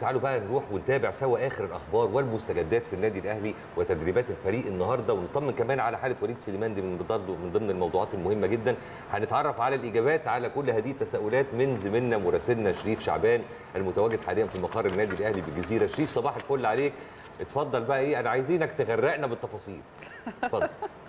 تعالوا بقى نروح ونتابع سوا اخر الاخبار والمستجدات في النادي الاهلي وتدريبات الفريق النهارده ونطمن كمان على حاله وليد سليمان دي من برضه من ضمن الموضوعات المهمه جدا هنتعرف على الاجابات على كل هذه التساؤلات من زميلنا مراسلنا شريف شعبان المتواجد حاليا في مقر النادي الاهلي بالجزيره شريف صباح الفل عليك اتفضل بقى ايه انا عايزينك تغرقنا بالتفاصيل اتفضل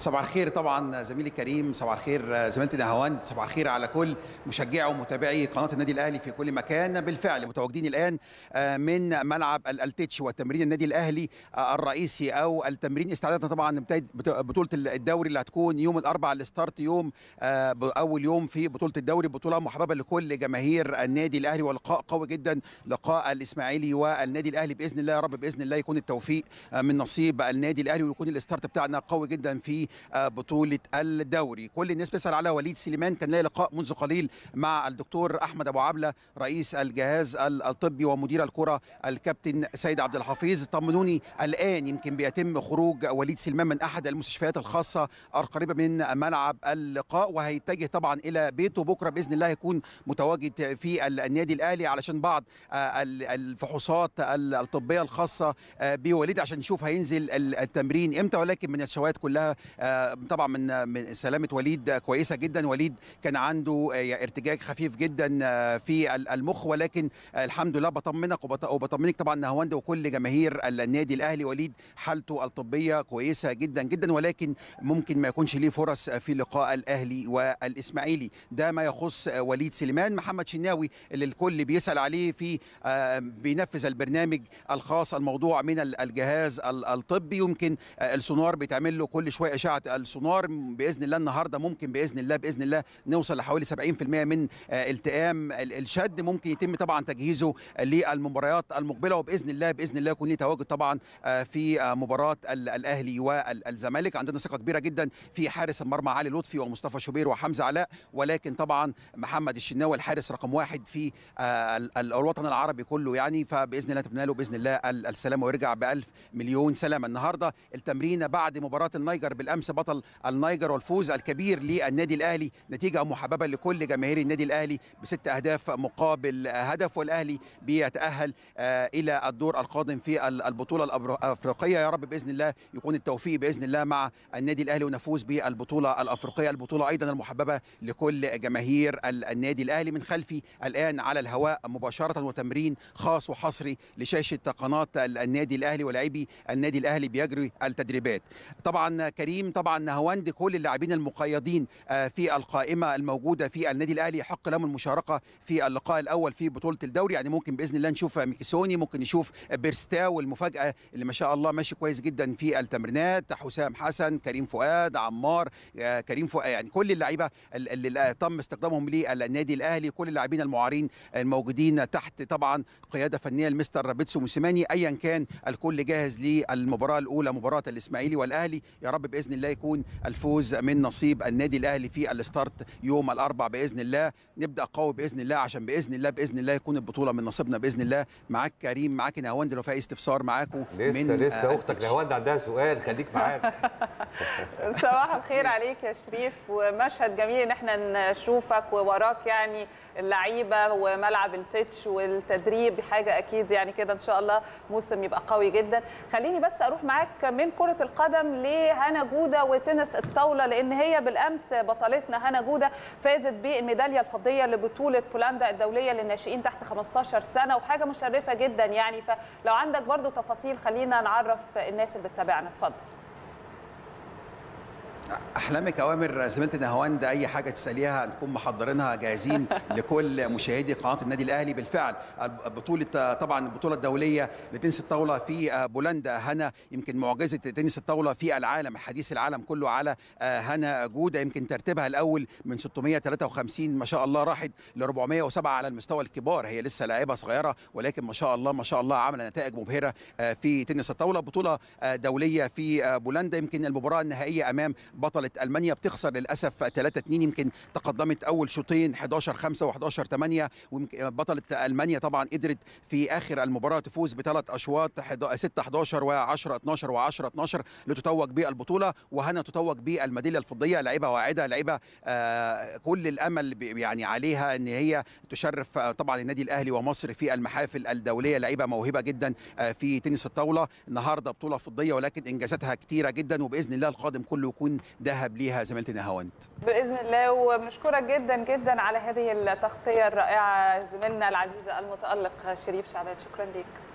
صباح الخير طبعا زميلي الكريم صباح الخير زميلتي نهوان صباح الخير على كل مشجعي ومتابعي قناه النادي الاهلي في كل مكان بالفعل متواجدين الان آه، من ملعب الالتيتش وتمرين النادي الاهلي آه، الرئيسي او التمرين استعدادنا طبعا بطوله الدوري اللي هتكون يوم الاربعاء الستارت يوم آه، اول يوم في بطوله الدوري بطوله محببه لكل جماهير النادي الاهلي ولقاء قوي جدا لقاء الاسماعيلي والنادي الاهلي باذن الله يا رب باذن الله يكون التوفيق من نصيب النادي الاهلي ويكون الستارت بتاعنا قوي جدا في بطوله الدوري كل الناس بتسال على وليد سليمان كان لقاء منذ قليل مع الدكتور احمد ابو عبله رئيس الجهاز الطبي ومدير الكره الكابتن سيد عبد الحفيظ طمنوني الان يمكن بيتم خروج وليد سليمان من احد المستشفيات الخاصه القريبه من ملعب اللقاء وهيتجه طبعا الى بيته بكره باذن الله هيكون متواجد في النادي الاهلي علشان بعض آه، الفحوصات الطبيه الخاصه آه، بوليد عشان نشوف هينزل التمرين امتى ولكن من الشواهد كلها آه، طبعا من من سلامه وليد كويسه جدا وليد كان عنده آه، ارتجاج خفيف جدا آه، في المخ ولكن الحمد لله بطمنك وبطمنك طبعا نهواند وكل جماهير النادي الاهلي وليد حالته الطبيه كويسه جدا جدا ولكن ممكن ما يكونش ليه فرص في لقاء الاهلي والاسماعيلي ده ما يخص وليد سليمان محمد شناوي اللي الكل بيسال عليه في بينفذ البرنامج الخاص الموضوع من الجهاز الطبي يمكن السونار بيتعمل له كل شويه اشعه اشعه السونار باذن الله النهارده ممكن باذن الله باذن الله نوصل لحوالي 70% من آه، التئام الشد ممكن يتم طبعا تجهيزه للمباريات المقبله وباذن الله باذن الله يكون ليه تواجد طبعا آه، في آه، مباراه الاهلي والزمالك عندنا ثقه كبيره جدا في حارس المرمى علي لطفي ومصطفى شوبير وحمزه علاء ولكن طبعا محمد الشناوي الحارس رقم واحد في الوطن العربي كله يعني فباذن الله نتمنى له باذن الله السلامه ويرجع بالف مليون سلامه النهارده التمرين بعد مباراه النيجر بالامس امس بطل النيجر والفوز الكبير للنادي الاهلي نتيجه محببه لكل جماهير النادي الاهلي بست اهداف مقابل هدف والاهلي بيتاهل آه، الى الدور القادم في البطوله الافريقيه يا رب باذن الله يكون التوفيق باذن الله مع النادي الاهلي ونفوز بالبطوله الافريقيه البطوله ايضا المحببه لكل جماهير النادي الاهلي من خلفي الان على الهواء مباشره وتمرين خاص وحصري لشاشه قناه النادي الاهلي ولاعبي النادي الاهلي بيجري التدريبات طبعا كريم ابراهيم طبعا نهواند كل اللاعبين المقيدين آه، في القائمه الموجوده في النادي الاهلي يحق لهم المشاركه في اللقاء الاول في بطوله الدوري يعني ممكن باذن الله نشوف ميكيسوني ممكن نشوف بيرستاو والمفاجاه اللي ما شاء الله ماشي كويس جدا في التمرينات حسام حسن كريم فؤاد عمار آه، كريم فؤاد يعني كل اللعيبه اللي تم استخدامهم للنادي الاهلي كل اللاعبين المعارين الموجودين تحت طبعا قياده فنيه المستر بيتسو موسيماني ايا كان الكل جاهز للمباراه الاولى مباراه الاسماعيلي والاهلي يا رب باذن باذن الله يكون الفوز من نصيب النادي الاهلي في الستارت يوم الاربع باذن الله نبدا قوي باذن الله عشان باذن الله باذن الله يكون البطوله من نصيبنا باذن الله معاك كريم معاك نهوند لو في اي استفسار معاكم لسه من لسه آه اختك نهوند عندها سؤال خليك معاك صباح الخير عليك يا شريف ومشهد جميل ان احنا نشوفك ووراك يعني اللعيبه وملعب التتش والتدريب حاجه اكيد يعني كده ان شاء الله موسم يبقى قوي جدا خليني بس اروح معاك من كره القدم لهنا جو جوده وتنس الطاوله لان هي بالامس بطلتنا هنا جوده فازت بالميداليه الفضيه لبطوله بولندا الدوليه للناشئين تحت 15 سنه وحاجه مشرفه جدا يعني فلو عندك برضو تفاصيل خلينا نعرف الناس اللي بتتابعنا اتفضل احلامك اوامر زميلتي نهواند اي حاجه تساليها هنكون محضرينها جاهزين لكل مشاهدي قناه النادي الاهلي بالفعل البطوله طبعا البطوله الدوليه لتنس الطاوله في بولندا هنا يمكن معجزه تنس الطاوله في العالم حديث العالم كله على آه، هنا جوده يمكن ترتيبها الاول من 653 ما شاء الله راحت ل 407 على المستوى الكبار هي لسه لاعبه صغيره ولكن ما شاء الله ما شاء الله عامله نتائج مبهره آه، في تنس الطاوله بطوله آه، دوليه في بولندا يمكن المباراه النهائيه امام بطله المانيا بتخسر للاسف 3 2 يمكن تقدمت اول شوطين 11 5 و11 8 بطله المانيا طبعا قدرت في اخر المباراه تفوز بثلاث اشواط 6 11 و10 12 و10 12 لتتوج بالبطوله وهنا تتوج بالميداليه الفضيه لعيبه واعده لعيبه آه كل الامل يعني عليها ان هي تشرف آه، طبعا النادي الاهلي ومصر في المحافل الدوليه لعيبه موهبه جدا آه، في تنس الطاوله النهارده بطوله فضيه ولكن انجازاتها كتيره جدا وباذن الله القادم كله يكون دهب ليها زميلتنا هوند باذن الله ومشكوره جدا جدا على هذه التغطيه الرائعه زميلنا العزيز المتالق شريف شعبان شكرا ليك